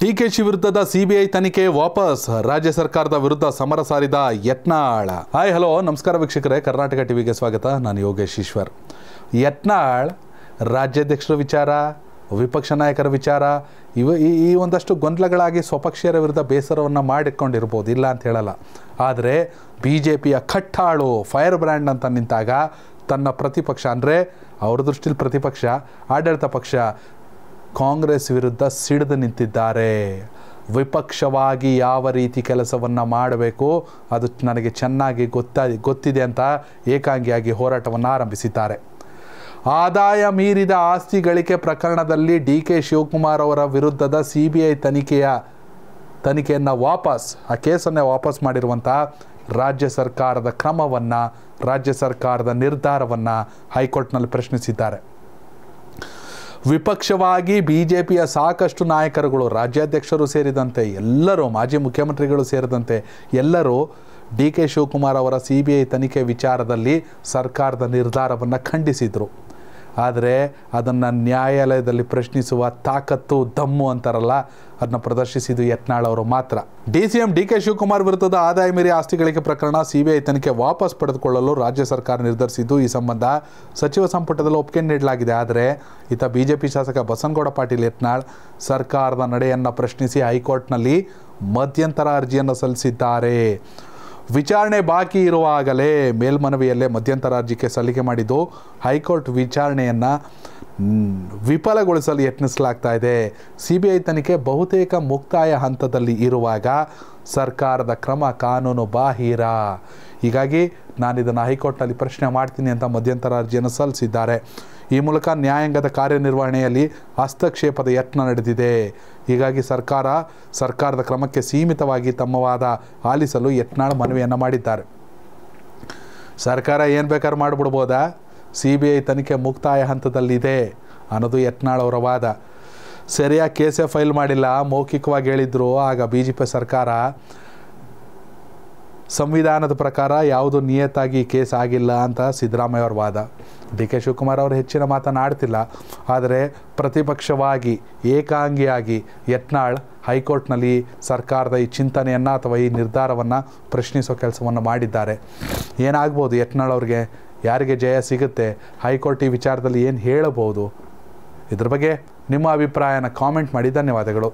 ಡಿಕೆಶಿ ವಿರುದ್ಧದ ಸಿಬಿಐ ತನಿಖೆ ವಾಪಸ್ ರಾಜ್ಯ ಸರ್ಕಾರದ ವಿರುದ್ಧ ಸಮರ ಸಾರಿದ ಯತ್ನಾಳ್ ಹಾಯ್ ಹಲೋ ನಮಸ್ಕಾರ ವೀಕ್ಷಕರೇ ಕರ್ನಾಟಕ ಟಿವಿಗೆ ಸ್ವಾಗತ ನಾನು ಯೋಗೇಶ್ ಈಶ್ವರ್ ಯತ್ನಾಳ್ ರಾಜ್ಯಾಧ್ಯಕ್ಷರ ವಿಚಾರ ವಿಪಕ್ಷ ನಾಯಕರ ವಿಚಾರ ಇವ ಈ ಒಂದಷ್ಟು ಗೊಂದಲಗಳಾಗಿ ಸ್ವಪಕ್ಷೀಯರ ವಿರುದ್ಧ ಬೇಸರವನ್ನು ಮಾಡಿಕೊಂಡಿರ್ಬೋದು ಇಲ್ಲ ಅಂತ ಹೇಳಲ್ಲ ಆದರೆ ಬಿ ಜೆ ಪಿಯ ಕಟ್ಟಾಳು ಫೈರ್ ಬ್ರ್ಯಾಂಡ್ ಅಂತ ನಿಂತಾಗ ತನ್ನ ಪ್ರತಿಪಕ್ಷ ಅಂದರೆ ಅವ್ರ ದೃಷ್ಟಿಲಿ ಪ್ರತಿಪಕ್ಷ ಆಡಳಿತ ಪಕ್ಷ ಕಾಂಗ್ರೆಸ್ ವಿರುದ್ಧ ಸಿಡಿದು ನಿಂತಿದ್ದಾರೆ ವಿಪಕ್ಷವಾಗಿ ಯಾವ ರೀತಿ ಕೆಲಸವನ್ನು ಮಾಡಬೇಕು ಅದು ನನಗೆ ಚೆನ್ನಾಗಿ ಗೊತ್ತಾ ಗೊತ್ತಿದೆ ಅಂತ ಏಕಾಂಗಿಯಾಗಿ ಹೋರಾಟವನ್ನು ಆರಂಭಿಸಿದ್ದಾರೆ ಆದಾಯ ಮೀರಿದ ಆಸ್ತಿ ಗಳಿಕೆ ಪ್ರಕರಣದಲ್ಲಿ ಡಿ ಕೆ ಶಿವಕುಮಾರ್ ಅವರ ವಿರುದ್ಧದ ಸಿ ಬಿ ಐ ತನಿಖೆಯ ತನಿಖೆಯನ್ನು ವಾಪಸ್ ಆ ಕೇಸನ್ನೇ ವಾಪಸ್ ಮಾಡಿರುವಂಥ ರಾಜ್ಯ ಸರ್ಕಾರದ ಕ್ರಮವನ್ನು ರಾಜ್ಯ ಸರ್ಕಾರದ ನಿರ್ಧಾರವನ್ನು ಹೈಕೋರ್ಟ್ನಲ್ಲಿ ಪ್ರಶ್ನಿಸಿದ್ದಾರೆ ವಿಪಕ್ಷವಾಗಿ ಪಿಯ ಸಾಕಷ್ಟು ನಾಯಕರುಗಳು ರಾಜ್ಯಾಧ್ಯಕ್ಷರು ಸೇರಿದಂತೆ ಎಲ್ಲರೂ ಮಾಜಿ ಮುಖ್ಯಮಂತ್ರಿಗಳು ಸೇರಿದಂತೆ ಎಲ್ಲರೂ ಡಿ ಕೆ ಶಿವಕುಮಾರ್ ಅವರ ಸಿ ಬಿ ಐ ತನಿಖೆ ವಿಚಾರದಲ್ಲಿ ಸರ್ಕಾರದ ನಿರ್ಧಾರವನ್ನು ಖಂಡಿಸಿದರು ಆದರೆ ಅದನ್ನು ನ್ಯಾಯಾಲಯದಲ್ಲಿ ಪ್ರಶ್ನಿಸುವ ತಾಕತ್ತು ದಮ್ಮು ಅಂತಾರಲ್ಲ ಅದನ್ನ ಪ್ರದರ್ಶಿಸಿದ್ದು ಯತ್ನಾಳ್ ಅವರು ಮಾತ್ರ D C M D K Shivakumar ವಿರುದ್ಧದ ಆದಾಯ ಮೀರಿ ಆಸ್ತಿ ಗಳಿಕೆ ಪ್ರಕರಣ ಸಿಬಿಐ ತನಿಖೆ ವಾಪಸ್ ಪಡೆದುಕೊಳ್ಳಲು ರಾಜ್ಯ ಸರ್ಕಾರ ನಿರ್ಧರಿಸಿದ್ದು ಈ ಸಂಬಂಧ ಸಚಿವ ಸಂಪುಟದಲ್ಲಿ ಒಪ್ಪಿಗೆ ನೀಡಲಾಗಿದೆ ಆದರೆ ಈತ ಬಿಜೆಪಿ ಶಾಸಕ ಬಸನಗೌಡ ಪಾಟೀಲ್ ಯತ್ನಾಳ್ ಸರ್ಕಾರದ ನಡೆಯನ್ನು ಪ್ರಶ್ನಿಸಿ ಹೈಕೋರ್ಟ್ನಲ್ಲಿ ಮಧ್ಯಂತರ ಅರ್ಜಿಯನ್ನು ಸಲ್ಲಿಸಿದ್ದಾರೆ ವಿಚಾರಣೆ ಬಾಕಿ ಇರುವಾಗಲೇ ಮೇಲ್ಮನವಿಯಲ್ಲೇ ಮಧ್ಯಂತರ ಅರ್ಜಿಗೆ ಸಲ್ಲಿಕೆ ಮಾಡಿದ್ದು ಹೈಕೋರ್ಟ್ ವಿಚಾರಣೆಯನ್ನು ವಿಫಲಗೊಳಿಸಲು ಯತ್ನಿಸಲಾಗ್ತಾ ಇದೆ ಸಿ ಬಿ ಐ ತನಿಖೆ ಬಹುತೇಕ ಮುಕ್ತಾಯ ಹಂತದಲ್ಲಿ ಇರುವಾಗ ಸರ್ಕಾರದ ಕ್ರಮ ಕಾನೂನು ಬಾಹಿರ ಹೀಗಾಗಿ ನಾನು ಇದನ್ನು ಹೈಕೋರ್ಟ್ನಲ್ಲಿ ಪ್ರಶ್ನೆ ಮಾಡ್ತೀನಿ ಅಂತ ಮಧ್ಯಂತರ ಅರ್ಜಿಯನ್ನು ಸಲ್ಲಿಸಿದ್ದಾರೆ ಈ ಮೂಲಕ ನ್ಯಾಯಾಂಗದ ಕಾರ್ಯನಿರ್ವಹಣೆಯಲ್ಲಿ ಹಸ್ತಕ್ಷೇಪದ ಯತ್ನ ನಡೆದಿದೆ ಹೀಗಾಗಿ ಸರ್ಕಾರ ಸರ್ಕಾರದ ಕ್ರಮಕ್ಕೆ ಸೀಮಿತವಾಗಿ ತಮ್ಮ ವಾದ ಆಲಿಸಲು ಯತ್ನಾಳ್ ಮನವಿಯನ್ನು ಮಾಡಿದ್ದಾರೆ ಸರ್ಕಾರ ಏನು ಬೇಕಾದ್ರೂ ಮಾಡಿಬಿಡ್ಬೋದಾ ಸಿ ಬಿ ಐ ತನಿಖೆ ಮುಕ್ತಾಯ ಹಂತದಲ್ಲಿದೆ ಅನ್ನೋದು ಯತ್ನಾಳ್ ಅವರ ವಾದ ಸರಿಯಾಗಿ ಕೇಸೇ ಫೈಲ್ ಮಾಡಿಲ್ಲ ಮೌಖಿಕವಾಗಿ ಹೇಳಿದ್ರು ಆಗ ಬಿ ಜೆ ಪಿ ಸರ್ಕಾರ ಸಂವಿಧಾನದ ಪ್ರಕಾರ ಯಾವುದು ನಿಯತಾಗಿ ಕೇಸ್ ಆಗಿಲ್ಲ ಅಂತ ಸಿದ್ದರಾಮಯ್ಯ ಅವರ ವಾದ ಡಿ ಕೆ ಶಿವಕುಮಾರ್ ಅವರು ಹೆಚ್ಚಿನ ಮಾತನಾಡ್ತಿಲ್ಲ ಆದರೆ ಪ್ರತಿಪಕ್ಷವಾಗಿ ಏಕಾಂಗಿಯಾಗಿ ಯತ್ನಾಳ್ ಹೈಕೋರ್ಟ್ನಲ್ಲಿ ಸರ್ಕಾರದ ಈ ಚಿಂತನೆಯನ್ನು ಅಥವಾ ಈ ನಿರ್ಧಾರವನ್ನು ಪ್ರಶ್ನಿಸೋ ಕೆಲಸವನ್ನು ಮಾಡಿದ್ದಾರೆ ಏನಾಗ್ಬೋದು ಯತ್ನಾಳ್ ಅವ್ರಿಗೆ ಯಾರಿಗೆ ಜಯ ಸಿಗುತ್ತೆ ಹೈಕೋರ್ಟ್ ಈ ವಿಚಾರದಲ್ಲಿ ಏನು ಹೇಳಬಹುದು ಇದ್ರ ಬಗ್ಗೆ ನಿಮ್ಮ ಅಭಿಪ್ರಾಯನ ಕಾಮೆಂಟ್ ಮಾಡಿ ಧನ್ಯವಾದಗಳು